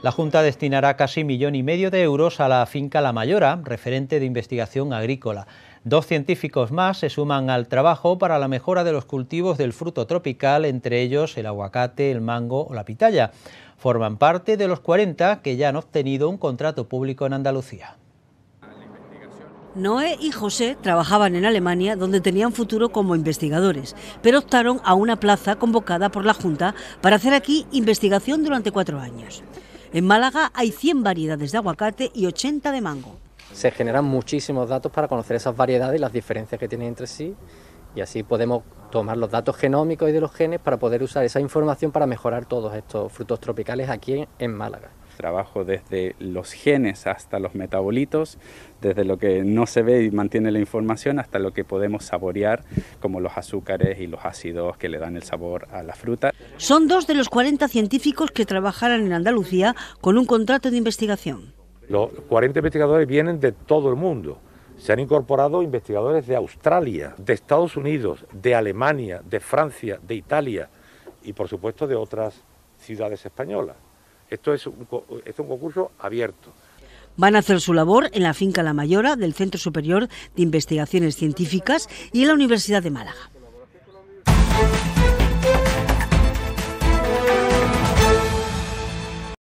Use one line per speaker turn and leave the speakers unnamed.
La Junta destinará casi millón y medio de euros a la finca La Mayora, referente de investigación agrícola. Dos científicos más se suman al trabajo para la mejora de los cultivos del fruto tropical, entre ellos el aguacate, el mango o la pitaya. Forman parte de los 40 que ya han obtenido un contrato público en Andalucía.
Noé y José trabajaban en Alemania, donde tenían futuro como investigadores, pero optaron a una plaza convocada por la Junta para hacer aquí investigación durante cuatro años. En Málaga hay 100 variedades de aguacate y 80 de mango.
Se generan muchísimos datos para conocer esas variedades y las diferencias que tienen entre sí y así podemos tomar los datos genómicos y de los genes para poder usar esa información para mejorar todos estos frutos tropicales aquí en Málaga
trabajo desde los genes hasta los metabolitos, desde lo que no se ve y mantiene la información hasta lo que podemos saborear, como los azúcares y los ácidos que le dan el sabor a la fruta.
Son dos de los 40 científicos que trabajarán en Andalucía con un contrato de investigación.
Los 40 investigadores vienen de todo el mundo. Se han incorporado investigadores de Australia, de Estados Unidos, de Alemania, de Francia, de Italia y por supuesto de otras ciudades españolas. Esto es un, concurso abierto.
Van a hacer su labor en la finca La Mayora del Centro Superior de Investigaciones Científicas y en la Universidad de Málaga.